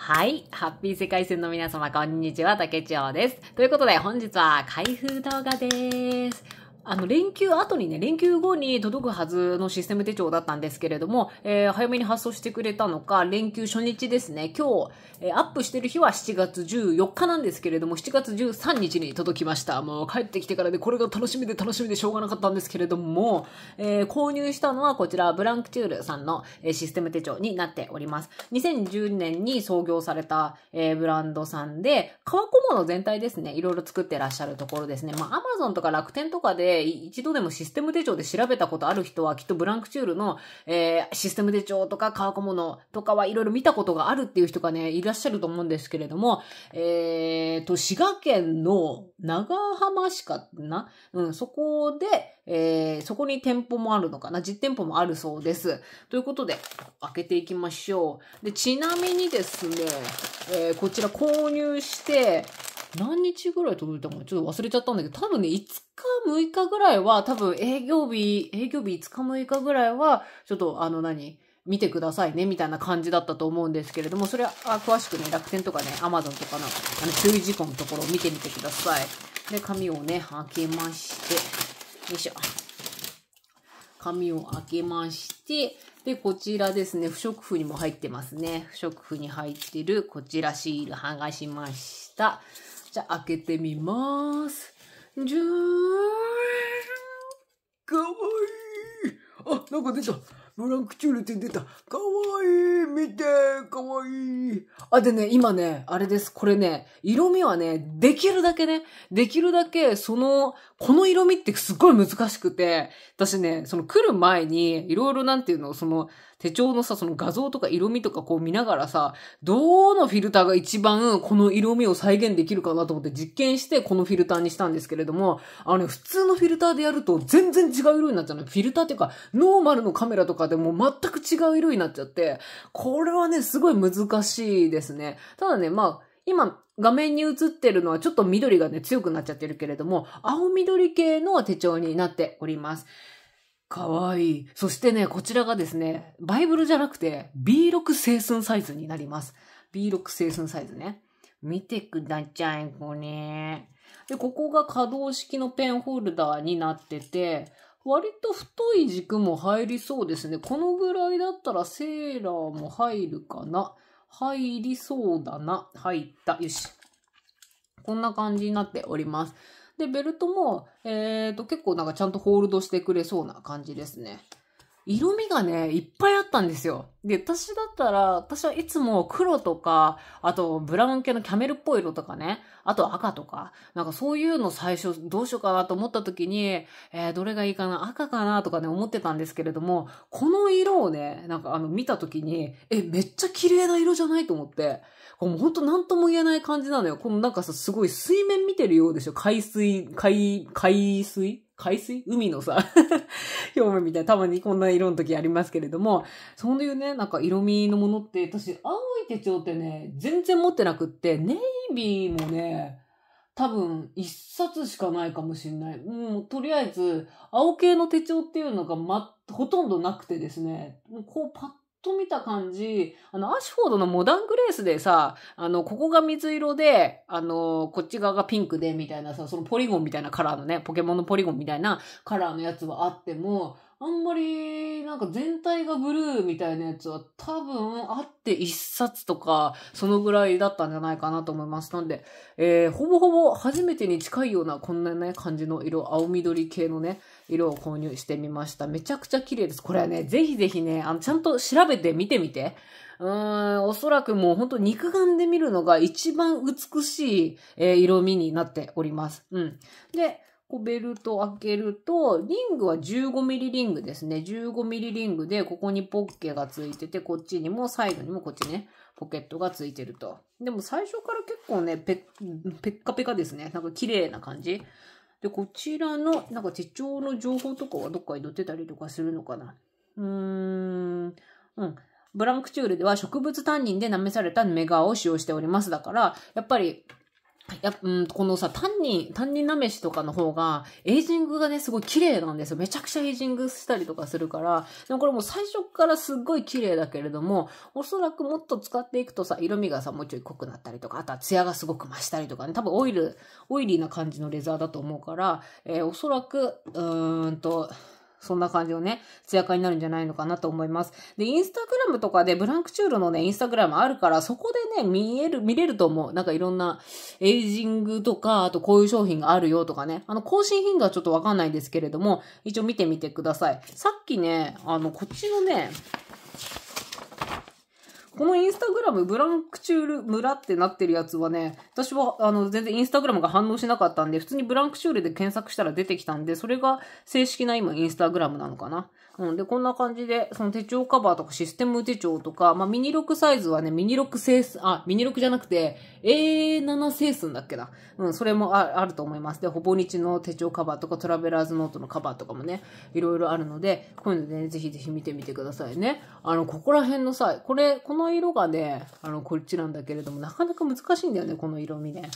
はい。ハッピー世界線の皆様、こんにちは。竹千代です。ということで、本日は開封動画です。あの、連休後にね、連休後に届くはずのシステム手帳だったんですけれども、えー、早めに発送してくれたのか、連休初日ですね、今日、えー、アップしてる日は7月14日なんですけれども、7月13日に届きました。もう帰ってきてからで、ね、これが楽しみで楽しみでしょうがなかったんですけれども、えー、購入したのはこちら、ブランクチュールさんの、えシステム手帳になっております。2010年に創業された、えブランドさんで、革小物全体ですね、いろいろ作ってらっしゃるところですね。まあ、アマゾンとか楽天とかで、で、一度でもシステム手帳で調べたことある人は、きっとブランクチュールの、えー、システム手帳とか、川小物とかはいろいろ見たことがあるっていう人がね、いらっしゃると思うんですけれども、えー、と、滋賀県の長浜市かなうん、そこで、えー、そこに店舗もあるのかな実店舗もあるそうです。ということで、開けていきましょう。で、ちなみにですね、えー、こちら購入して、何日ぐらい届いたのかちょっと忘れちゃったんだけど、多分ね、5日、6日ぐらいは、多分営業日、営業日5日、6日ぐらいは、ちょっとあの何、見てくださいね、みたいな感じだったと思うんですけれども、それは詳しくね、楽天とかね、アマゾンとかの、あの、注意事項のところを見てみてください。で、紙をね、開けまして、よいしょ。紙を開けまして、で、こちらですね、不織布にも入ってますね。不織布に入ってる、こちらシール剥がしました。じゃあ開けてみます。じゃーかわいい。あ、なんか出た。ブランクチュールって出た。かわいい。見て。かわいい。あ、でね、今ね、あれです。これね、色味はね、できるだけね、できるだけ、その、この色味ってすっごい難しくて、私ね、その来る前に、いろいろなんていうの、その、手帳のさ、その画像とか色味とかこう見ながらさ、どのフィルターが一番この色味を再現できるかなと思って実験してこのフィルターにしたんですけれども、あのね、普通のフィルターでやると全然違う色になっちゃうの。フィルターっていうか、ノーマルのカメラとかでも全く違う色になっちゃって、これはね、すごい難しいですね。ただね、まあ、今、画面に映ってるのはちょっと緑がね、強くなっちゃってるけれども、青緑系の手帳になっております。かわいい。そしてね、こちらがですね、バイブルじゃなくて B6 生寸サイズになります。B6 生寸サイズね。見てくだちゃい、これ。で、ここが可動式のペンホルダーになってて、割と太い軸も入りそうですね。このぐらいだったらセーラーも入るかな。入りそうだな。入った。よし。こんな感じになっております。で、ベルトも、えっ、ー、と、結構なんかちゃんとホールドしてくれそうな感じですね。色味がね、いっぱいあったんですよ。で、私だったら、私はいつも黒とか、あとブラウン系のキャメルっぽい色とかね、あと赤とか、なんかそういうの最初どうしようかなと思った時に、えー、どれがいいかな、赤かなとかね、思ってたんですけれども、この色をね、なんかあの見た時に、え、めっちゃ綺麗な色じゃないと思って、これもうほんと何とも言えない感じなのよ。このなんかさ、すごい水面見てるようでしょ海水、海、海水海水海のさ読むみたいな、たまにこんな色の時ありますけれども、そういうね、なんか色味のものって、私、青い手帳ってね、全然持ってなくって、ネイビーもね、多分一冊しかないかもしんない。もうとりあえず、青系の手帳っていうのがま、ほとんどなくてですね、こうパッと見た感じ、あの、アシュフォードのモダングレースでさ、あの、ここが水色で、あの、こっち側がピンクで、みたいなさ、そのポリゴンみたいなカラーのね、ポケモンのポリゴンみたいなカラーのやつはあっても、あんまり、なんか全体がブルーみたいなやつは多分あって一冊とか、そのぐらいだったんじゃないかなと思います。なんで、えー、ほぼほぼ初めてに近いような、こんなね、感じの色、青緑系のね、色を購入してみました。めちゃくちゃ綺麗です。これはね、ぜひぜひね、あの、ちゃんと調べて見てみて。うん、おそらくもうほんと肉眼で見るのが一番美しい、えー、色味になっております。うん。で、こベルトを開けると、リングは1 5ミリリングですね。1 5ミリリングで、ここにポッケがついてて、こっちにもサイドにもこっちね、ポケットがついてると。でも最初から結構ね、ペッ、ペッカペカですね。なんか綺麗な感じ。で、こちらの、なんか手帳の情報とかはどっかに載ってたりとかするのかな。うーん、うん。ブランクチュールでは植物担任で舐めされたメガを使用しております。だから、やっぱりやうん、このさ、担任、担任なめしとかの方が、エイジングがね、すごい綺麗なんですよ。めちゃくちゃエイジングしたりとかするから、でもこれもう最初からすっごい綺麗だけれども、おそらくもっと使っていくとさ、色味がさ、もうちょい濃くなったりとか、あとはツヤがすごく増したりとかね、多分オイル、オイリーな感じのレザーだと思うから、えー、おそらく、うーんと、そんな感じのね、ツヤかになるんじゃないのかなと思います。で、インスタグラムとかでブランクチュールのね、インスタグラムあるから、そこでね、見える、見れると思う。なんかいろんな、エイジングとか、あとこういう商品があるよとかね。あの、更新頻度はちょっとわかんないですけれども、一応見てみてください。さっきね、あの、こっちのね、このインスタグラム、ブランクチュール村ってなってるやつはね、私は、あの、全然インスタグラムが反応しなかったんで、普通にブランクチュールで検索したら出てきたんで、それが正式な今インスタグラムなのかな。うん、で、こんな感じで、その手帳カバーとかシステム手帳とか、まあ、ミニロックサイズはね、ミニロックスあ、ミニロックじゃなくて、A7 整数だっけな。うん、それもあると思います。で、ほぼ日の手帳カバーとか、トラベラーズノートのカバーとかもね、いろいろあるので、こういうのでね、ぜひぜひ見てみてくださいね。あの、ここら辺のさ、これ、この色がね、あの、こっちなんだけれども、なかなか難しいんだよね、この色味ね。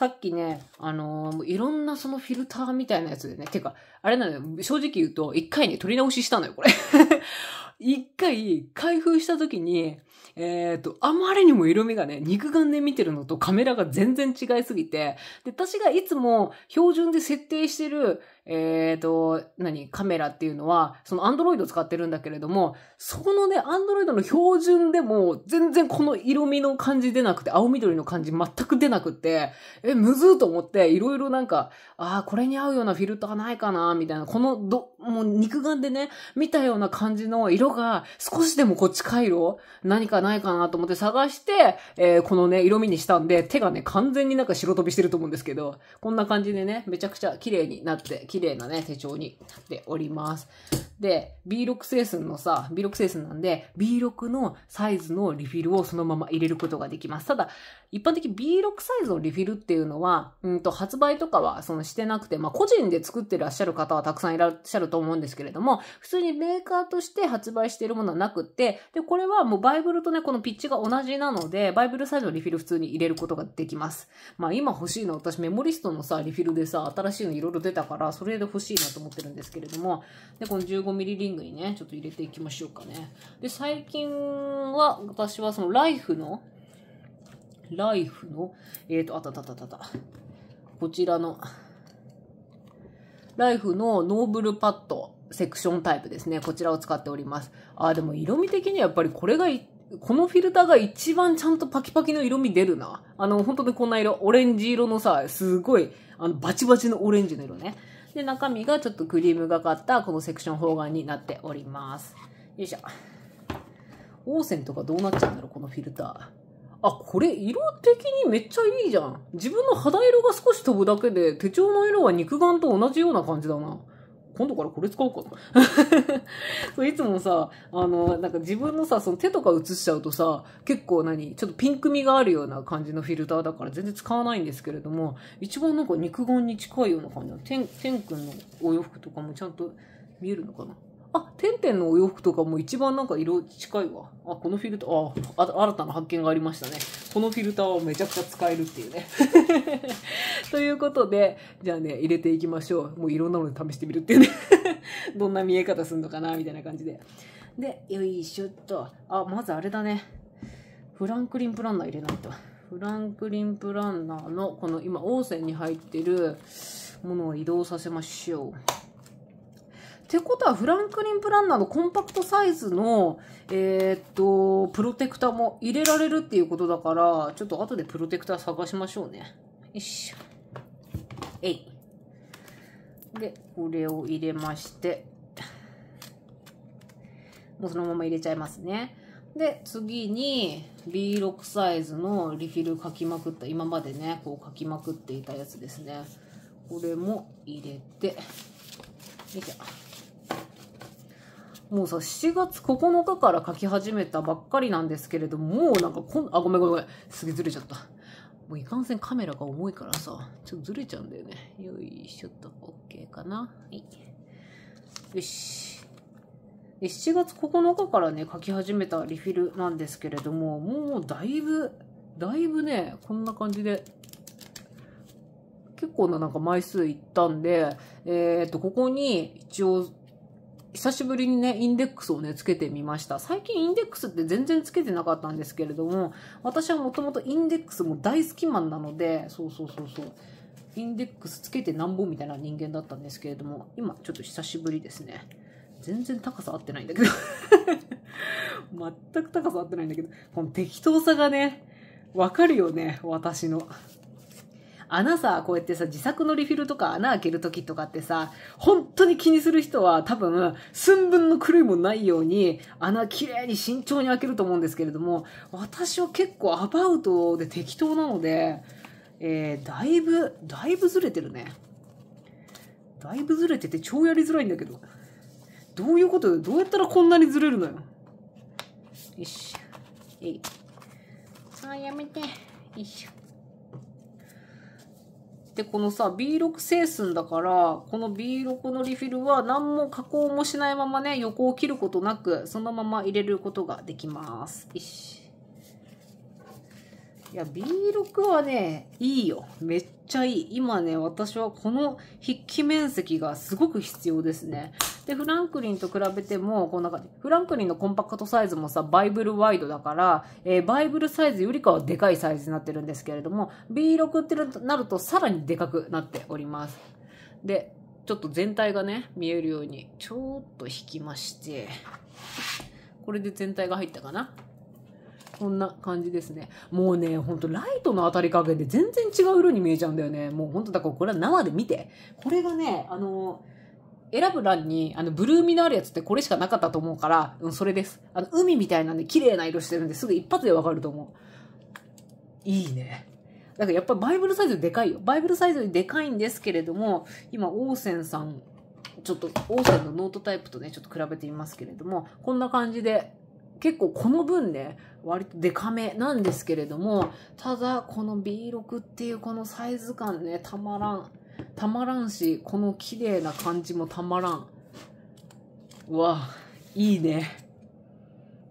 さっきね、あのー、いろんなそのフィルターみたいなやつでね、てか、あれなのよ、正直言うと、一回ね、取り直ししたのよ、これ。一回、開封した時に、えっ、ー、と、あまりにも色味がね、肉眼で見てるのとカメラが全然違いすぎて、で、私がいつも標準で設定してるえっ、ー、と、何、カメラっていうのは、そのアンドロイド使ってるんだけれども、そこのね、アンドロイドの標準でも、全然この色味の感じ出なくて、青緑の感じ全く出なくって、え、むずーと思って、いろいろなんか、ああ、これに合うようなフィルターないかな、みたいな、この、ど、もう肉眼でね、見たような感じの色が、少しでもこっち回路、何かないかなと思って探して、えー、このね、色味にしたんで、手がね、完全になんか白飛びしてると思うんですけど、こんな感じでね、めちゃくちゃ綺麗になって、綺麗なね、手帳になっております。で、B6 生寸のさ、B6 生寸なんで、B6 のサイズのリフィルをそのまま入れることができます。ただ、一般的 B6 サイズのリフィルっていうのは、うんと、発売とかはそのしてなくて、まあ、個人で作ってらっしゃる方はたくさんいらっしゃると思うんですけれども、普通にメーカーとして発売しているものはなくって、で、これはもうバイブルとね、このピッチが同じなので、バイブルサイズのリフィル普通に入れることができます。まあ、今欲しいの私メモリストのさ、リフィルでさ、新しいのいろいろ出たから、それれで欲しいなと思ってるんですけれども、で、この1 5ミリリングにね、ちょっと入れていきましょうかね。で、最近は、私はそのライフの、ライフの、えっ、ー、と、あたたたたた。こちらの、ライフのノーブルパッドセクションタイプですね。こちらを使っております。あ、でも色味的にはやっぱりこれがこのフィルターが一番ちゃんとパキパキの色味出るな。あの、本当にこんな色、オレンジ色のさ、すごい、あの、バチバチのオレンジの色ね。で、中身がちょっとクリームがかったこのセクション方眼になっております。よいしょ。オーセンとかどうなっちゃうんだろう、このフィルター。あ、これ色的にめっちゃいいじゃん。自分の肌色が少し飛ぶだけで手帳の色は肉眼と同じような感じだな。今度からこれ使おうかと そういつもさ、あの、なんか自分のさ、その手とか映しちゃうとさ、結構何、ちょっとピンク味があるような感じのフィルターだから全然使わないんですけれども、一番なんか肉眼に近いような感じの、天、天くんのお洋服とかもちゃんと見えるのかなあ、てんてんのお洋服とかも一番なんか色近いわ。あ、このフィルター、あ、あ新たな発見がありましたね。このフィルターはめちゃくちゃ使えるっていうね。ということで、じゃあね、入れていきましょう。もういろんなので試してみるっていうね。どんな見え方すんのかな、みたいな感じで。で、よいしょっと。あ、まずあれだね。フランクリンプランナー入れないと。フランクリンプランナーのこの今、オーセンに入ってるものを移動させましょう。ってことは、フランクリンプランナーのコンパクトサイズの、えー、っと、プロテクターも入れられるっていうことだから、ちょっと後でプロテクター探しましょうね。よいしょ。えい。で、これを入れまして、もうそのまま入れちゃいますね。で、次に B6 サイズのリフィル書きまくった、今までね、こう書きまくっていたやつですね。これも入れて、よいしょ。もうさ、7月9日から書き始めたばっかりなんですけれども、もうなんかこん、あ、ごめんごめんごめん。すげえずれちゃった。もういかんせんカメラが重いからさ、ちょっとずれちゃうんだよね。よいしょっと、OK かな。はい。よし。7月9日からね、書き始めたリフィルなんですけれども、もうだいぶ、だいぶね、こんな感じで結構ななんか枚数いったんで、えっ、ー、と、ここに一応久しぶりにね、インデックスをね、つけてみました。最近インデックスって全然つけてなかったんですけれども、私はもともとインデックスも大好きマンなので、そうそうそうそう。インデックスつけてなんぼみたいな人間だったんですけれども、今ちょっと久しぶりですね。全然高さ合ってないんだけど 全く高さ合ってないんだけど、この適当さがね、わかるよね、私の。穴さ、こうやってさ、自作のリフィルとか穴開ける時とかってさ、本当に気にする人は多分、寸分の狂いもないように、穴綺麗に慎重に開けると思うんですけれども、私は結構アバウトで適当なので、えー、だいぶ、だいぶずれてるね。だいぶずれてて超やりづらいんだけど。どういうことどうやったらこんなにずれるのよ。よし。えい。あ、やめて。よいしょ。ってこのさ、B6 整寸だから、この B6 のリフィルは何も加工もしないままね、横を切ることなく、そのまま入れることができます。よし。いや、B6 はね、いいよ。めっちゃいい。今ね、私はこの筆記面積がすごく必要ですね。で、フランクリンと比べても、こんな感じ。フランクリンのコンパクトサイズもさ、バイブルワイドだから、えー、バイブルサイズよりかはでかいサイズになってるんですけれども、B6 ってなるとさらにでかくなっております。で、ちょっと全体がね、見えるように、ちょっと引きまして、これで全体が入ったかな。こんな感じですね。もうね、ほんとライトの当たり加減で全然違う色に見えちゃうんだよね。もうほんとだからこれは生で見て。これがね、あのー選ぶ欄に、あの、ブルーミのあるやつってこれしかなかったと思うから、うん、それです。あの、海みたいなんで綺麗な色してるんですぐ一発でわかると思う。いいね。だからやっぱバイブルサイズでかいよ。バイブルサイズにでかいんですけれども、今、オーセンさん、ちょっと、オーセンのノートタイプとね、ちょっと比べてみますけれども、こんな感じで、結構この分ね、割とデカめなんですけれども、ただこの B6 っていうこのサイズ感ね、たまらん。たまらんし、この綺麗な感じもたまらん。うわ、いいね。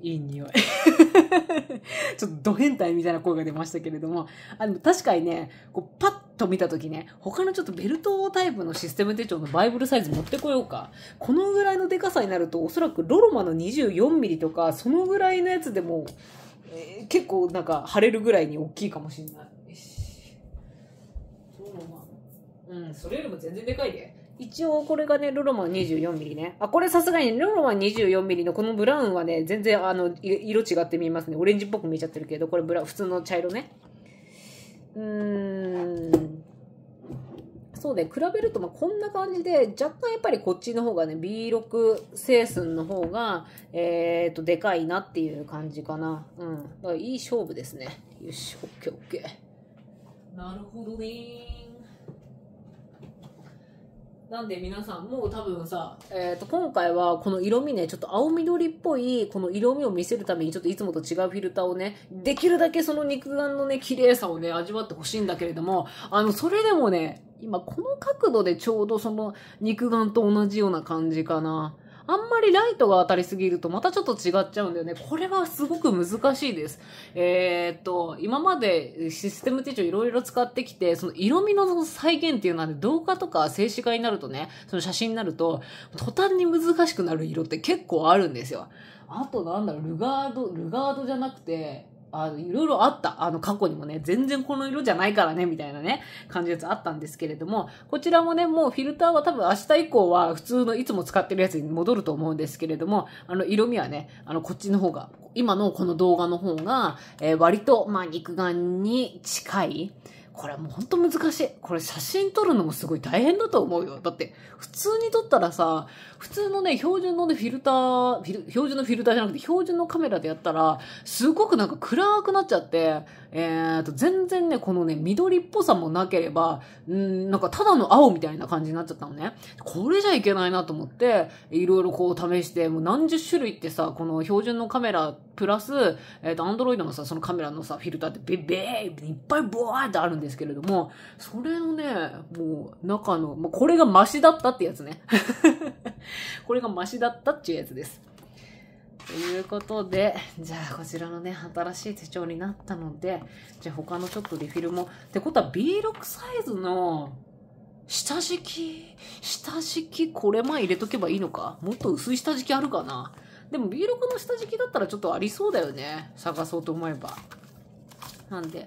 いい匂い。ちょっとド変態みたいな声が出ましたけれども、あでも確かにね、こうパッと見た時ね、他のちょっとベルトタイプのシステム手帳のバイブルサイズ持ってこようか。このぐらいのデカさになると、おそらくロロマの24ミリとか、そのぐらいのやつでも、えー、結構なんか腫れるぐらいに大きいかもしれない。うん、それよりも全然でかいで。一応これがね、ロロマン 24mm ね。あ、これさすがにロロマン 24mm のこのブラウンはね、全然あの、色違って見えますね。オレンジっぽく見えちゃってるけど、これブラ普通の茶色ね。うーん。そうね、比べるとまこんな感じで、若干やっぱりこっちの方がね、B6 セスンの方が、えっ、と、でかいなっていう感じかな。うん。だからいい勝負ですね。よし、オッケーオッケー。なるほどねなんで皆さんもう多分さ、えー、と今回はこの色味ねちょっと青緑っぽいこの色味を見せるためにちょっといつもと違うフィルターをねできるだけその肉眼のね綺麗さをね味わってほしいんだけれどもあのそれでもね今この角度でちょうどその肉眼と同じような感じかな。あんまりライトが当たりすぎるとまたちょっと違っちゃうんだよね。これはすごく難しいです。えー、っと、今までシステム手帳いろいろ使ってきて、その色味の再現っていうのは、ね、動画とか静止画になるとね、その写真になると、途端に難しくなる色って結構あるんですよ。あとなんだろう、ルガード、ルガードじゃなくて、あの、いろいろあった。あの、過去にもね、全然この色じゃないからね、みたいなね、感じのやつあったんですけれども、こちらもね、もうフィルターは多分明日以降は普通のいつも使ってるやつに戻ると思うんですけれども、あの、色味はね、あの、こっちの方が、今のこの動画の方が、えー、割と、まあ、肉眼に近い、これもうほんと難しい。これ写真撮るのもすごい大変だと思うよ。だって、普通に撮ったらさ、普通のね、標準のね、フィルター、標準のフィルターじゃなくて、標準のカメラでやったら、すごくなんか暗くなっちゃって、えー、と、全然ね、このね、緑っぽさもなければ、んなんかただの青みたいな感じになっちゃったのね。これじゃいけないなと思って、いろいろこう試して、もう何十種類ってさ、この標準のカメラプラス、えっ、ー、と、アンドロイドのさ、そのカメラのさ、フィルターってベベーいっぱいブワーってあるんですけれども、それのね、もう中の、もうこれがマシだったってやつね。これがマシだったっていうやつです。ということで、じゃあこちらのね、新しい手帳になったので、じゃあ他のちょっとリフィルも。ってことは B6 サイズの下敷き、下敷き、これ前入れとけばいいのかもっと薄い下敷きあるかなでも B6 の下敷きだったらちょっとありそうだよね。探そうと思えば。なんで、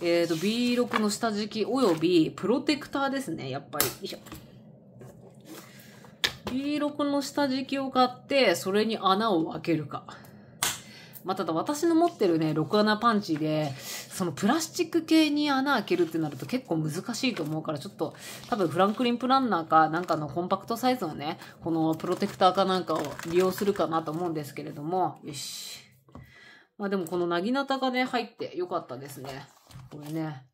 えっ、ー、と、B6 の下敷きおよびプロテクターですね、やっぱり。よいしょ。黄色くの下敷きを買って、それに穴を開けるか。まあ、ただ私の持ってるね、6穴パンチで、そのプラスチック系に穴開けるってなると結構難しいと思うから、ちょっと多分フランクリンプランナーかなんかのコンパクトサイズのね、このプロテクターかなんかを利用するかなと思うんですけれども、よし。まあでもこのなぎなたがね、入ってよかったですね。これね。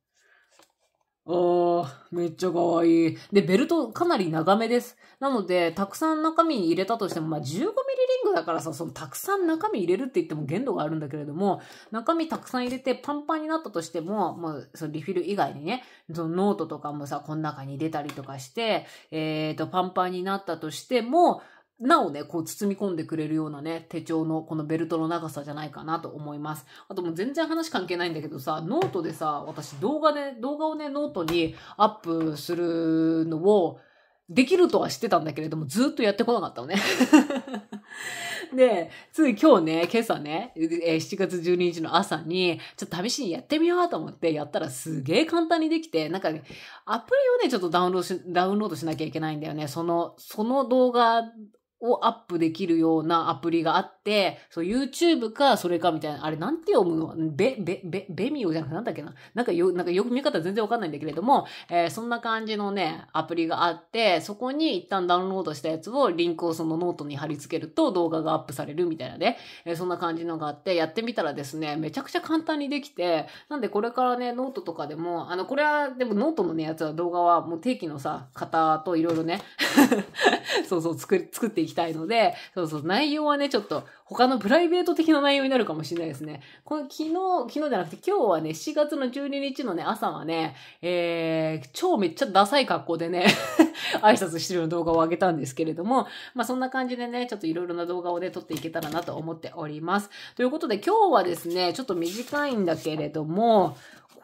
ああ、めっちゃ可愛い。で、ベルトかなり長めです。なので、たくさん中身に入れたとしても、まあ、15ミリリングだからさ、そのたくさん中身入れるって言っても限度があるんだけれども、中身たくさん入れてパンパンになったとしても、もう、そのリフィル以外にね、そのノートとかもさ、この中に入れたりとかして、えっ、ー、と、パンパンになったとしても、なおね、こう包み込んでくれるようなね、手帳のこのベルトの長さじゃないかなと思います。あともう全然話関係ないんだけどさ、ノートでさ、私動画で、動画をね、ノートにアップするのを、できるとは知ってたんだけれども、ずっとやってこなかったのね。で、つい今日ね、今朝ね、7月12日の朝に、ちょっと試しにやってみようと思ってやったらすげえ簡単にできて、なんかね、アプリをね、ちょっとダウンロードし、ダウンロードしなきゃいけないんだよね。その、その動画をアップできるようなアプリがあって、そう、YouTube か、それかみたいな、あれなんて読むのべ、べ、べ、べみよじゃなくてなんだっけななんかよ、なんかよく見方全然わかんないんだけれども、えー、そんな感じのね、アプリがあって、そこに一旦ダウンロードしたやつを、リンクをそのノートに貼り付けると動画がアップされるみたいなね、えー、そんな感じのがあって、やってみたらですね、めちゃくちゃ簡単にできて、なんでこれからね、ノートとかでも、あの、これは、でもノートのね、やつは動画はもう定期のさ、方といろいろね そうそう、作、作っていききたいので、そうそう、内容はね、ちょっと他のプライベート的な内容になるかもしれないですね。この昨日、昨日じゃなくて今日はね、4月の12日のね、朝はね、えー、超めっちゃダサい格好でね 挨拶してる動画を上げたんですけれども、まあそんな感じでね、ちょっといろいろな動画をね、撮っていけたらなと思っております。ということで今日はですね、ちょっと短いんだけれども、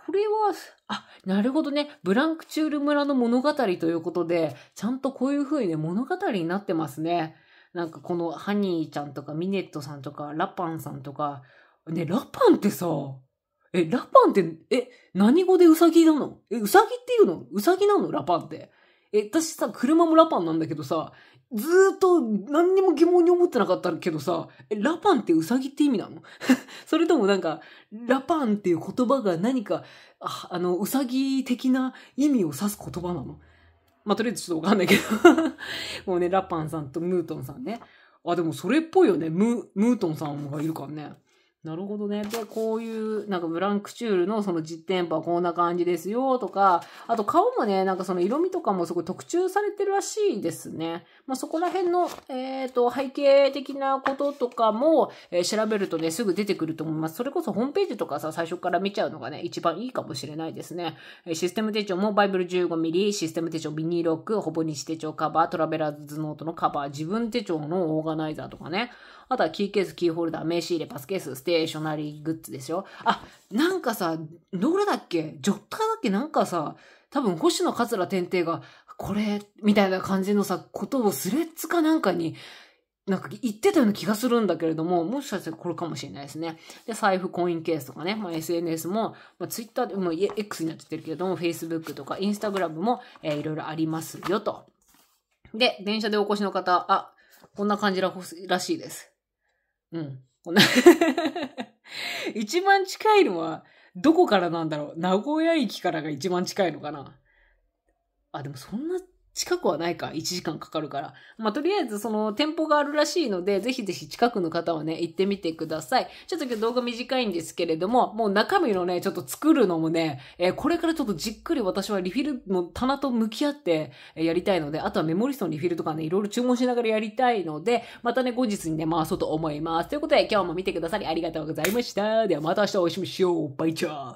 これは、あ、なるほどね。ブランクチュール村の物語ということで、ちゃんとこういう風にね、物語になってますね。なんかこのハニーちゃんとかミネットさんとかラパンさんとか、ね、ラパンってさ、え、ラパンって、え、何語でウサギなのえ、ウサギっていうのウサギなのラパンって。え、私さ、車もラパンなんだけどさ、ずっと何にも疑問に思ってなかったけどさ、ラパンってウサギって意味なの それともなんか、ラパンっていう言葉が何か、ああの、ウサギ的な意味を指す言葉なのまあ、とりあえずちょっとわかんないけど もうね、ラパンさんとムートンさんね。あ、でもそれっぽいよね。ム、ムートンさんがいるからね。なるほどね。で、こういう、なんかブランクチュールのその実店舗はこんな感じですよとか、あと顔もね、なんかその色味とかもすごい特注されてるらしいですね。まあ、そこら辺の、えっ、ー、と、背景的なこととかも、えー、調べるとね、すぐ出てくると思います。それこそホームページとかさ、最初から見ちゃうのがね、一番いいかもしれないですね。えシステム手帳もバイブル 15mm、システム手帳ミニロック、ほぼ日手帳カバー、トラベラーズノートのカバー、自分手帳のオーガナイザーとかね。あとはキーケース、キーホルダー、名刺入れ、パスケース、ステーショナリーグッズでしょあ、なんかさ、どれだっけジョッターだっけなんかさ、多分星野桂天帝が、これ、みたいな感じのさ、ことをスレッズかなんかに、なんか言ってたような気がするんだけれども、もしかしたらこれかもしれないですね。で、財布、コインケースとかね、まあ、SNS も、まあ、Twitter でも X になってるけれども、Facebook とか Instagram も、えー、いろいろありますよと。で、電車でお越しの方、あ、こんな感じらしいです。うん。一番近いのは、どこからなんだろう。名古屋駅からが一番近いのかな。あ、でもそんな近くはないか、1時間かかるから。まあ、とりあえずその店舗があるらしいので、ぜひぜひ近くの方はね、行ってみてください。ちょっと今日動画短いんですけれども、もう中身のね、ちょっと作るのもね、えー、これからちょっとじっくり私はリフィルの棚と向き合ってえ、やりたいので、あとはメモリストのリフィルとかね、いろいろ注文しながらやりたいので、またね、後日にね、回そうと思います。ということで、今日も見てくださりありがとうございました。ではまた明日お会いしましょう。バイチャー